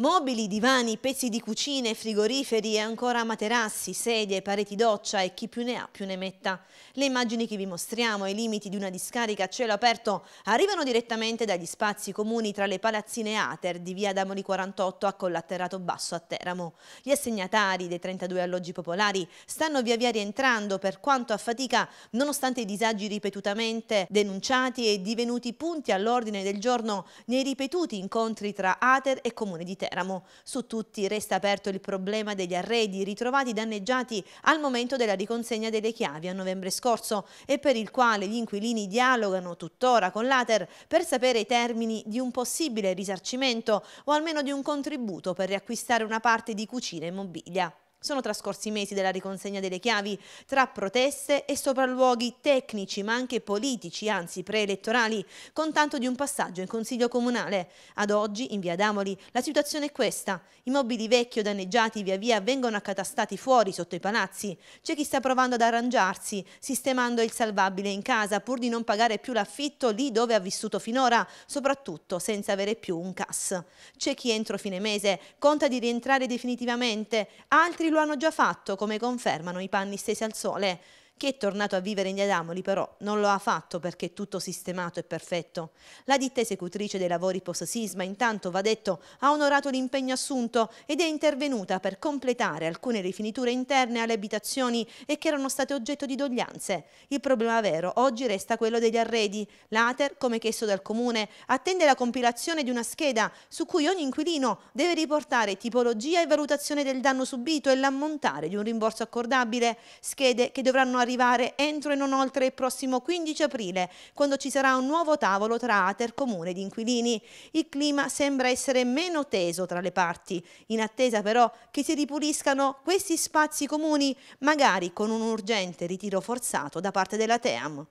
Mobili, divani, pezzi di cucine, frigoriferi e ancora materassi, sedie, pareti doccia e chi più ne ha più ne metta. Le immagini che vi mostriamo ai limiti di una discarica a cielo aperto arrivano direttamente dagli spazi comuni tra le palazzine Ater di via Damoli 48 a collatterato Basso a Teramo. Gli assegnatari dei 32 alloggi popolari stanno via via rientrando per quanto a fatica nonostante i disagi ripetutamente denunciati e divenuti punti all'ordine del giorno nei ripetuti incontri tra Ater e Comune di Teramo. Teramo. Su tutti resta aperto il problema degli arredi ritrovati danneggiati al momento della riconsegna delle chiavi a novembre scorso e per il quale gli inquilini dialogano tuttora con l'Ater per sapere i termini di un possibile risarcimento o almeno di un contributo per riacquistare una parte di cucina e mobilia. Sono trascorsi mesi della riconsegna delle chiavi, tra proteste e sopralluoghi tecnici ma anche politici, anzi preelettorali, con tanto di un passaggio in Consiglio Comunale. Ad oggi, in via Damoli, la situazione è questa. I mobili vecchi o danneggiati via via vengono accatastati fuori, sotto i palazzi. C'è chi sta provando ad arrangiarsi, sistemando il salvabile in casa, pur di non pagare più l'affitto lì dove ha vissuto finora, soprattutto senza avere più un CAS. C'è chi entro fine mese conta di rientrare definitivamente, altri lo hanno già fatto, come confermano i panni stesi al sole. Chi è tornato a vivere in Diadamoli però non lo ha fatto perché è tutto sistemato e perfetto. La ditta esecutrice dei lavori post-sisma intanto, va detto, ha onorato l'impegno assunto ed è intervenuta per completare alcune rifiniture interne alle abitazioni e che erano state oggetto di doglianze. Il problema vero oggi resta quello degli arredi. L'Ater, come chiesto dal Comune, attende la compilazione di una scheda su cui ogni inquilino deve riportare tipologia e valutazione del danno subito e l'ammontare di un rimborso accordabile, schede che dovranno arrivare arrivare entro e non oltre il prossimo 15 aprile, quando ci sarà un nuovo tavolo tra Ater Comune ed inquilini. Il clima sembra essere meno teso tra le parti, in attesa però che si ripuliscano questi spazi comuni, magari con un urgente ritiro forzato da parte della Team.